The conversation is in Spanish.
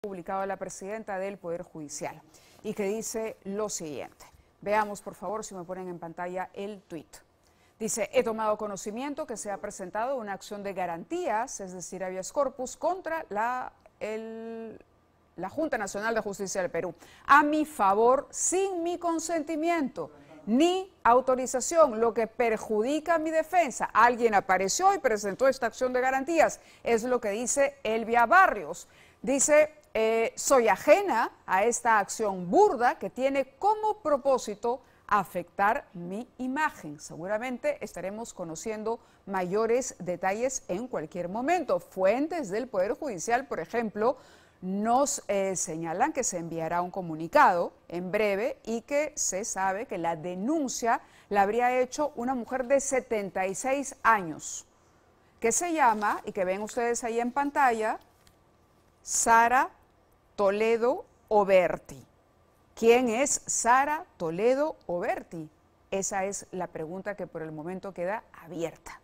publicado la presidenta del Poder Judicial y que dice lo siguiente. Veamos por favor si me ponen en pantalla el tuit. Dice, he tomado conocimiento que se ha presentado una acción de garantías, es decir, habeas corpus, contra la, la Junta Nacional de Justicia del Perú, a mi favor, sin mi consentimiento ni autorización, lo que perjudica mi defensa. Alguien apareció y presentó esta acción de garantías, es lo que dice Elvia Barrios. Dice, eh, soy ajena a esta acción burda que tiene como propósito afectar mi imagen. Seguramente estaremos conociendo mayores detalles en cualquier momento. Fuentes del Poder Judicial, por ejemplo, nos eh, señalan que se enviará un comunicado en breve y que se sabe que la denuncia la habría hecho una mujer de 76 años, que se llama, y que ven ustedes ahí en pantalla, Sara Toledo Oberti. ¿Quién es Sara Toledo Oberti? Esa es la pregunta que por el momento queda abierta.